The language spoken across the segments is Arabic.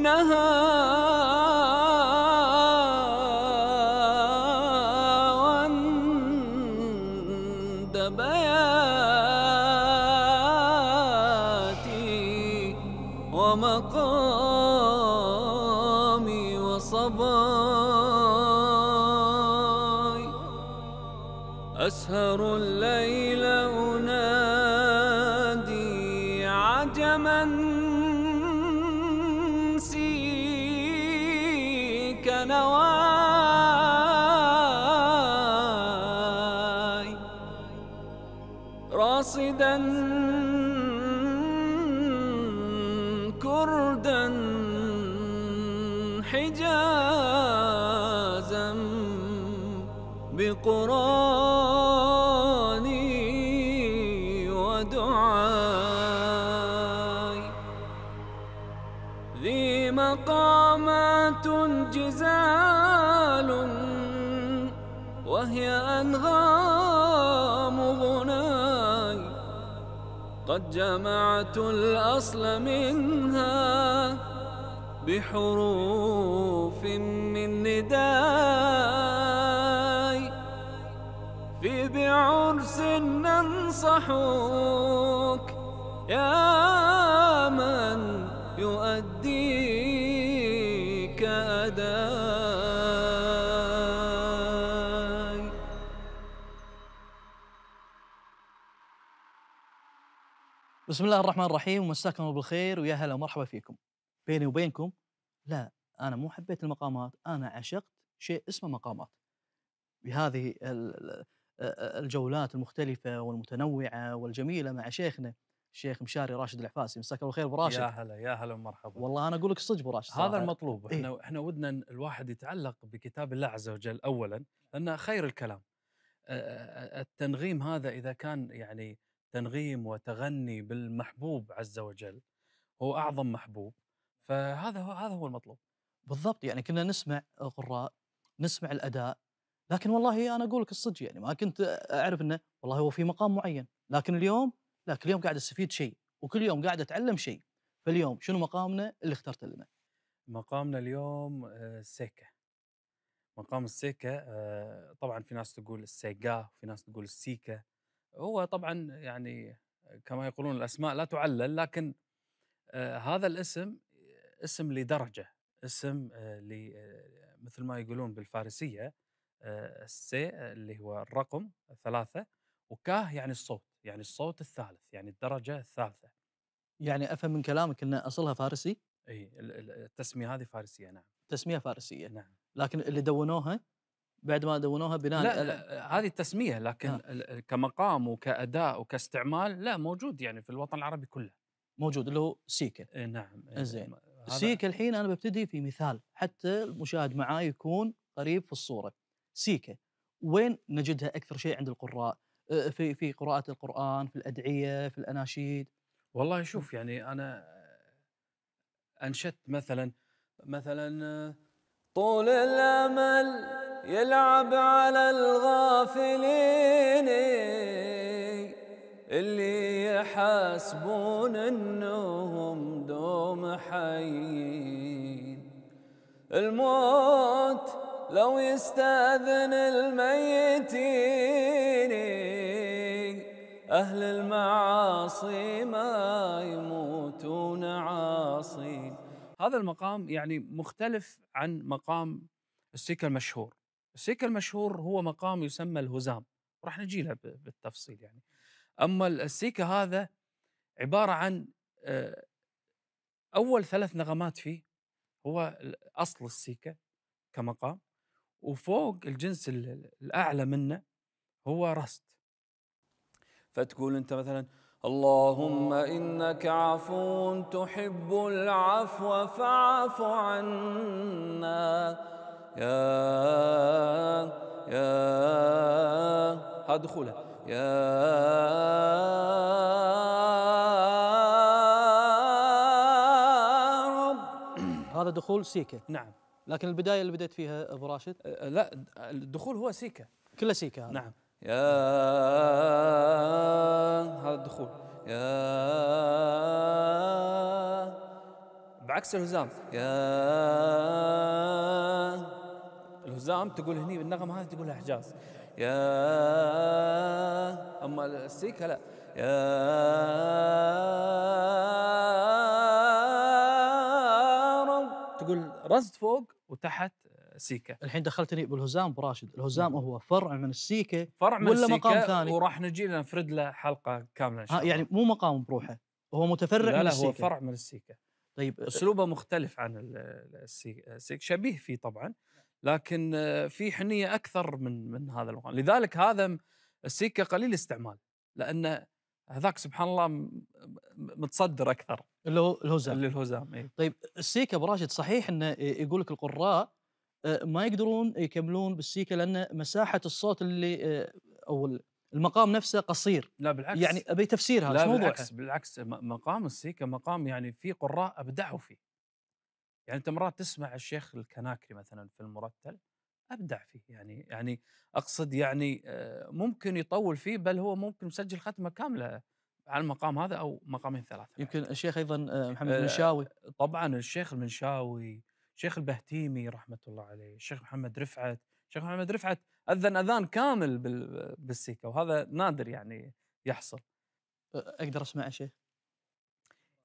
بينها واندبياتي بياتي ومقامي وصباي أسهر الليل أنادي عجماً see مقامات جزال وهي أنغام غناي قد جمعت الأصل منها بحروف من نداي في بعرس ننصحك يا من يؤدي بسم الله الرحمن الرحيم ومساكم الله بالخير ويا هلا ومرحبا فيكم بيني وبينكم لا انا مو حبيت المقامات انا عشقت شيء اسمه مقامات بهذه الجولات المختلفه والمتنوعه والجميله مع شيخنا الشيخ مشاري راشد العفاسي مساك الله خير ابو راشد يا هلا يا هلا ومرحبا والله انا اقول لك الصدق ابو راشد هذا المطلوب احنا إيه؟ احنا ودنا الواحد يتعلق بكتاب الله عز وجل اولا لانه خير الكلام التنغيم هذا اذا كان يعني تنغيم وتغني بالمحبوب عز وجل هو إيه. اعظم محبوب فهذا هو هذا هو المطلوب بالضبط يعني كنا نسمع غراء نسمع الاداء لكن والله انا اقول لك الصدق يعني ما كنت اعرف انه والله هو في مقام معين لكن اليوم لا كل يوم قاعد استفيد شيء وكل يوم قاعد اتعلم شيء فاليوم شنو مقامنا اللي اخترت لنا مقامنا اليوم آه، سيكا مقام السيكه آه، طبعا في ناس تقول السيكا وفي ناس تقول السيكه هو طبعا يعني كما يقولون الاسماء لا تعلل لكن آه هذا الاسم اسم لدرجه اسم آه, آه، مثل ما يقولون بالفارسيه آه السي آه، اللي هو الرقم ثلاثه وكاه يعني الصوت يعني الصوت الثالث يعني الدرجه الثالثه يعني افهم من كلامك ان اصلها فارسي اي التسميه هذه فارسيه نعم تسميه فارسيه نعم لكن اللي دونوها بعد ما دونوها بناء لا, لا آه، هذه التسميه لكن آه. كمقام وكاداء وكاستعمال لا موجود يعني في الوطن العربي كله موجود اللي هو سيكا نعم زين سيكا الحين انا ببتدي في مثال حتى المشاهد معاي يكون قريب في الصوره سيكا وين نجدها اكثر شيء عند القراء آه، في في قراءه القران في الادعيه في الاناشيد والله شوف يعني انا انشدت مثلا مثلا آه، طول الامل يلعب على الغافلين اللي يحاسبون انهم دوم حيين الموت لو يستاذن الميتين اهل المعاصي ما يموتون عاصين هذا المقام يعني مختلف عن مقام السيكا المشهور السيكا المشهور هو مقام يسمى الهزام راح نجي له بالتفصيل يعني اما السيكا هذا عباره عن اول ثلاث نغمات فيه هو اصل السيكا كمقام وفوق الجنس الاعلى منه هو رست فتقول انت مثلا اللهم آه. انك عفو تحب العفو فاعف عنا يا يا هدخلها يا رب هذا دخول سيكا نعم لكن البدايه اللي بدأت فيها ابو راشد أه، أه، لا الدخول هو سيكا كله سيكا هذا. نعم يا هذا الدخول يا بعكس الهزام يا حزام تقول هني بالنغم هذه تقولها حجاز يا اما السيكه لا يا رب تقول رصد فوق وتحت سيكا الحين دخلتني بالهزام براشد الهزام نعم. هو فرع من السيكا فرع من ولا السيكة مقام ثاني وراح نجي نفرد له حلقه كامله إن شاء يعني الله. يعني مو مقام بروحه هو متفرع لا من لا السيكا. هو فرع من السيكا طيب اسلوبه مختلف عن السيك شبيه فيه طبعا لكن في حنيه اكثر من من هذا الوقت لذلك هذا السيكا قليل استعمال لان هذاك سبحان الله متصدر اكثر اللي هو الهزام اللي الهزام إيه؟ طيب السيكا براشد صحيح انه يقول لك القراء آه، ما يقدرون يكملون بالسيكا لان مساحه الصوت اللي آه، او المقام نفسه قصير لا بالعكس يعني ابي تفسير هذا لا بالعكس بالعكس مقام السيكا مقام يعني في قراء ابدعوا فيه يعني انت مرات تسمع الشيخ الكناكري مثلا في المرتل ابدع فيه يعني يعني اقصد يعني آه، ممكن يطول فيه بل هو ممكن مسجل ختمه كامله على المقام هذا او مقامين ثلاثه يمكن الشيخ ايضا آه، محمد المنشاوي آه، طبعا الشيخ المنشاوي الشيخ البهتيمي رحمه الله عليه الشيخ محمد رفعت الشيخ محمد رفعت اذن اذان كامل بالسيكه وهذا نادر يعني يحصل اقدر اسمع شيخ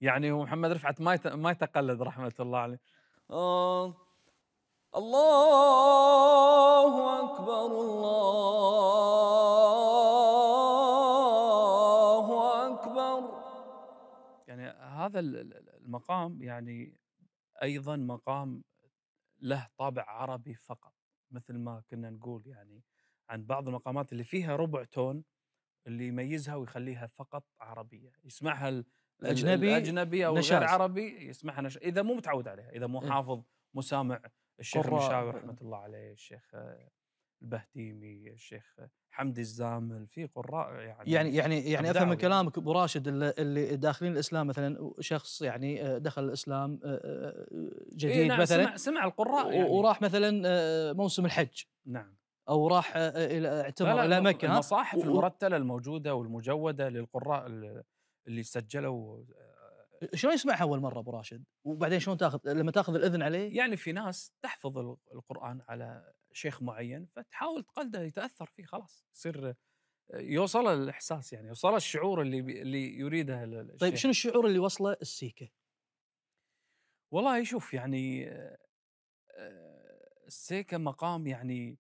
يعني هو محمد رفعت ما ما يتقلد رحمه الله عليه آه. الله اكبر الله اكبر يعني هذا المقام يعني ايضا مقام له طابع عربي فقط مثل ما كنا نقول يعني عن بعض المقامات اللي فيها ربع تون اللي يميزها ويخليها فقط عربيه يسمعها الاجنبي الاجنبي او نشاز. غير عربي يسمعها نش... اذا مو متعود عليها اذا مو إيه. حافظ مسامع الشيخ المشاوي رحمه الله عليه الشيخ آه، البهتيمي الشيخ آه، حمدي الزامل في قراء يعني يعني يعني يعني افهم من يعني. كلامك ابو راشد اللي داخلين الاسلام مثلا شخص يعني آه، دخل الاسلام إيه، جديد إيه نعم مثلا سمع, سمع القراء يعني وراح مثلا موسم الحج نعم او راح الى اعتمر الى مكه المصاحف المرتله الموجوده والمجوده للقراء اللي سجلوا آه، شلون يسمعها اول مره ابو راشد؟ وبعدين شلون تاخذ لما تاخذ الاذن عليه؟ يعني في ناس تحفظ القران على شيخ معين فتحاول تقلده يتاثر فيه خلاص يصير آه، يوصله الاحساس يعني يوصله الشعور اللي اللي يريده طيب، الشيخ. طيب شنو الشعور اللي وصله السيكه؟ والله شوف يعني آه، السيكه مقام يعني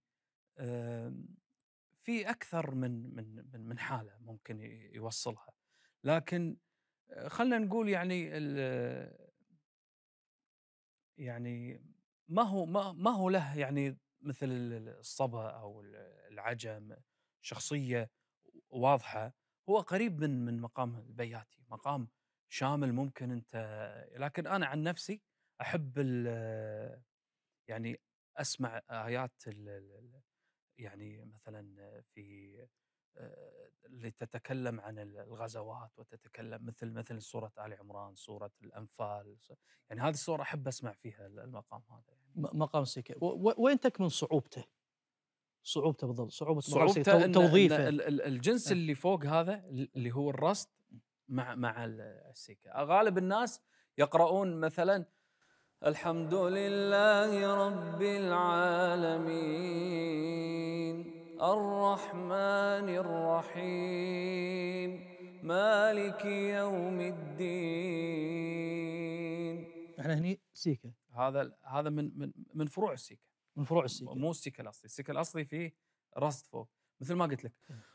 في اكثر من من من حاله ممكن يوصلها لكن خلينا نقول يعني يعني ما هو ما, ما هو له يعني مثل الصبا او العجم شخصيه واضحه هو قريب من من مقام البياتي مقام شامل ممكن انت لكن انا عن نفسي احب يعني اسمع ايات يعني مثلا في لتتكلم عن الغزوات وتتكلم مثل مثل سورة آل عمران سورة الأنفال يعني هذه الصورة أحب أسمع فيها المقام هذا يعني. مقام سيكي وين تكمن صعوبته؟ صعوبته بالضبط صعوبة صعوبته توظيفه الجنس نعم. اللي فوق هذا اللي هو الرصد مع مع السيكا غالب الناس يقرؤون مثلا الحمد لله رب العالمين الرحمن الرحيم مالك يوم الدين احنا هني سيكه هذا هذا من من من فروع السيكه من فروع السيكه مو السيكه الاصلي السيكه الاصلي فيه رصد فوق مثل ما قلت لك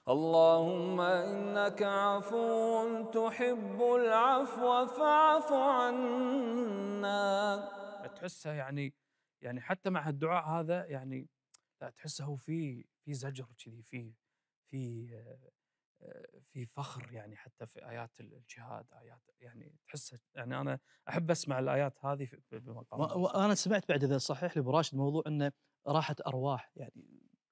اللهم انك عفو تحب العفو فاعف عنا تحسها يعني يعني حتى مع الدعاء هذا يعني لا تحسه في في زجر كذي في في آه، في فخر يعني حتى في ايات الجهاد ايات يعني تحس يعني انا احب اسمع الايات هذه بمقام وانا سمعت بعد اذا صحيح لي براشد موضوع انه راحت ارواح يعني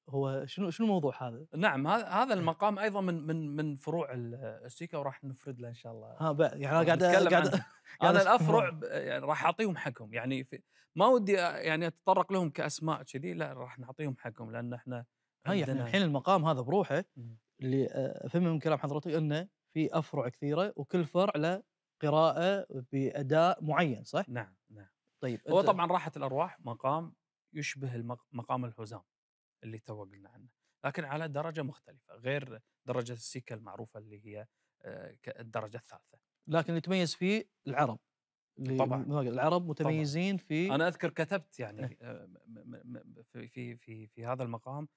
هو شنو شنو الموضوع هذا؟ نعم هذا إيه. المقام ايضا من من من فروع السيكا وراح نفرد له ان شاء الله ها يعني انا قاعد قاعد انا الافرع يعني راح اعطيهم حقهم يعني ما ودي يعني اتطرق لهم كاسماء كذي لا راح نعطيهم حقهم لان احنا هاي احنا الحين المقام هذا بروحه اللي آه، افهم من كلام حضرتك انه في افرع كثيره وكل فرع له قراءه باداء معين صح؟ نعم نعم طيب هو طبعا راحه الارواح مقام يشبه مقام الحزام اللي تو قلنا عنه لكن على درجه مختلفه غير درجه السكه المعروفه اللي هي آه، الدرجه الثالثه لكن اللي يتميز فيه العرب طبعا العرب متميزين طبعًا. في انا اذكر كتبت يعني إيه. آه، في في في في هذا المقام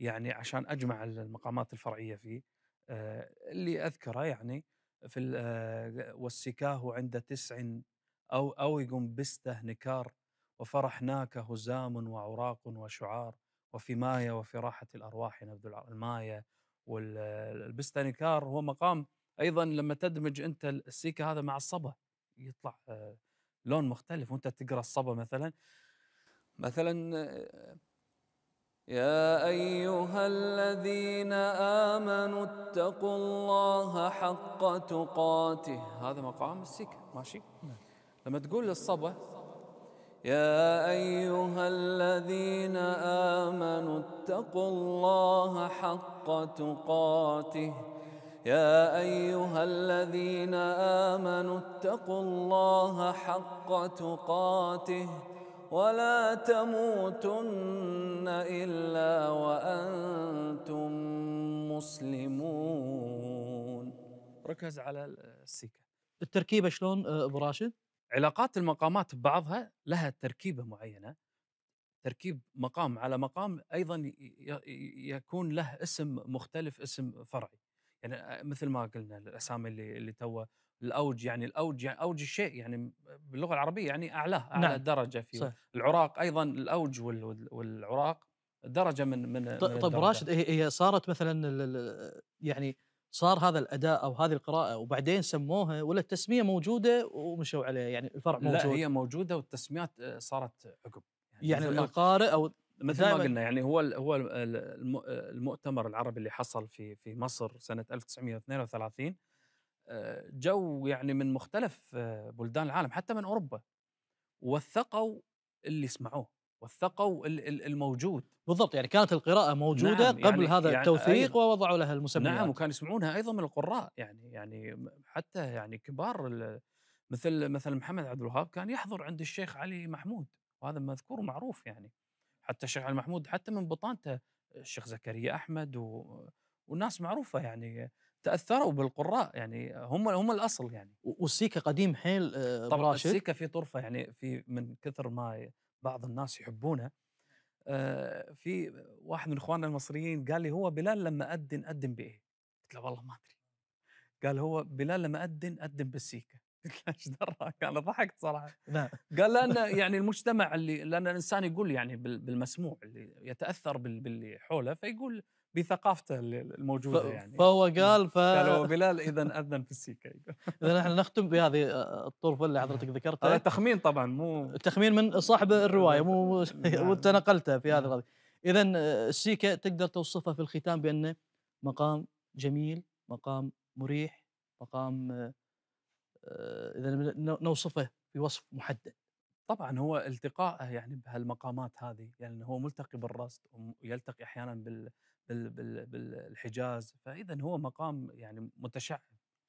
يعني عشان اجمع المقامات الفرعيه فيه آه، اللي اذكره يعني في آه، والسكاه عند تسع او او يقوم بسته نكار وفرحناك هزام وعراق وشعار وفي مايا وفي راحه الارواح نبذ المايا والبسته آه، نكار هو مقام ايضا لما تدمج انت السيكه هذا مع الصبا يطلع لون مختلف وانت تقرا الصبا مثلا مثلا يا ايها الذين امنوا اتقوا الله حق تقاته هذا مقام السكه ماشي لما تقول للصبا يا ايها الذين امنوا اتقوا الله حق تقاته يا ايها الذين امنوا اتقوا الله حق تقاته ولا تموتن إلا وأنتم مسلمون ركز على السكة التركيبة شلون أه، أبو راشد؟ علاقات المقامات ببعضها لها تركيبة معينة تركيب مقام على مقام أيضا يكون له اسم مختلف اسم فرعي يعني أه، مثل ما قلنا الأسامي اللي, اللي توه الاوج يعني الاوج يعني اوج الشيء يعني باللغه العربيه يعني اعلاه اعلى نعم. درجه في العراق ايضا الاوج والعراق درجه من من طيب, من طيب راشد هي هي صارت مثلا يعني صار هذا الاداء او هذه القراءه وبعدين سموها ولا التسميه موجوده ومشوا عليها يعني الفرع موجود لا هي موجوده والتسميات آه، صارت عقب يعني, يعني القارئ او مثل ما قلنا يعني هو هو المؤتمر العربي اللي حصل في في مصر سنه 1932 جو يعني من مختلف آه، بلدان العالم حتى من اوروبا وثقوا اللي سمعوه وثقوا الموجود بالضبط يعني كانت القراءة موجودة نعم قبل يعني هذا يعني التوثيق ووضعوا لها المسميات نعم وكانوا يسمعونها أيضا من القراء يعني يعني حتى يعني كبار مثل مثل محمد عبد الوهاب كان يحضر عند الشيخ علي محمود وهذا مذكور ومعروف يعني حتى الشيخ علي محمود حتى من بطانته الشيخ زكريا أحمد و وناس معروفة يعني تاثروا بالقراء يعني هم هم الاصل يعني والسيكا قديم حيل آه، طبعا السيكا في طرفه يعني في من كثر ما بعض الناس يحبونه آه، في واحد من اخواننا المصريين قال لي هو بلال لما ادن ادن بايه؟ قلت له والله ما ادري قال هو بلال لما ادن ادن بالسيكا قلت له ايش دراك؟ انا ضحكت صراحه نعم قال لان يعني المجتمع اللي لان الانسان يقول يعني بالمسموع اللي يتاثر باللي حوله فيقول بثقافته الموجوده يعني فهو قال ف قالوا بلال اذا اذن في السيكه اذا نحن نختم بهذه آه، الطرفه اللي حضرتك آه. ذكرتها هذا تخمين طبعا مو تخمين من صاحب الروايه مو وانت نقلتها في هذا القضيه اذا آه، السيكه تقدر توصفها في الختام بانه مقام جميل مقام مريح مقام اذا نوصفه بوصف محدد طبعا هو التقائه يعني بهالمقامات هذه يعني هو ملتقي بالرصد ويلتقي احيانا بال بالحجاز فاذا هو مقام يعني متشعب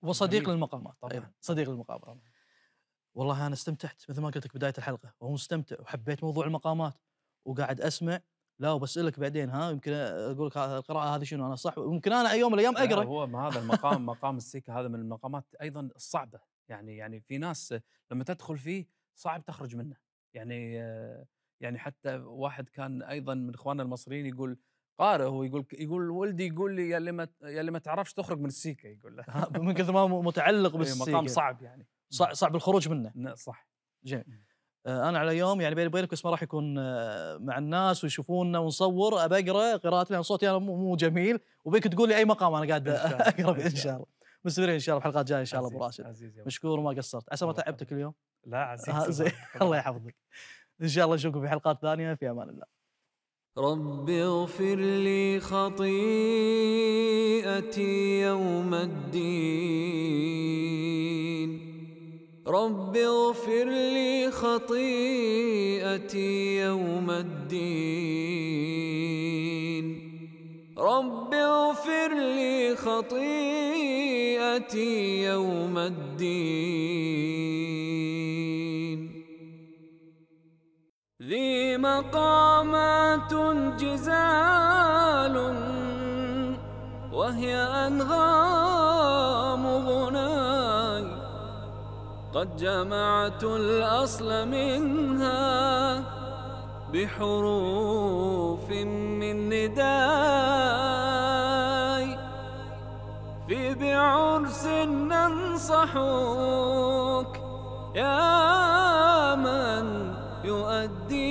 وصديق للمقامات طبعا أيضا. صديق للمقامات والله انا استمتعت مثل ما قلت لك بدايه الحلقه وهو مستمتع وحبيت موضوع المقامات وقاعد اسمع لا وبسالك بعدين ها يمكن اقول لك القراءه هذه شنو انا صح ويمكن انا يوم من الايام اقرا هو هذا المقام مقام السيكا هذا من المقامات ايضا الصعبه يعني يعني في ناس لما تدخل فيه صعب تخرج منه يعني آه، يعني حتى واحد كان ايضا من اخواننا المصريين يقول قارئ هو يقول يقول ولدي يقول لي يا اللي ما يا اللي ما تعرفش تخرج من السيكه يقول له من كثر ما متعلق إيه، بالسيكه مقام صعب يعني صعب, نعم. صعب الخروج منه صح زين آه، انا على يوم يعني بيني وبينك بس ما راح يكون آه، مع الناس ويشوفونا ونصور ابى اقرا قراءتي لان صوتي انا مو جميل وبيك تقول لي اي مقام انا قاعد اقرا ان شاء الله مستمرين ان شاء الله الحلقات جايه ان شاء الله ابو راشد مشكور وما قصرت عسى ما تعبتك اليوم لا عزيز الله يحفظك ان شاء الله نشوفكم في حلقات ثانيه في امان الله رب اغفر لي خطيئتي يوم الدين رب اغفر لي خطيئتي يوم الدين رب اغفر لي خطيئتي يوم الدين مقامات جزال وهي أنغام غناي قد جمعت الأصل منها بحروف من نداي في بعرس ننصحك يا من يؤدي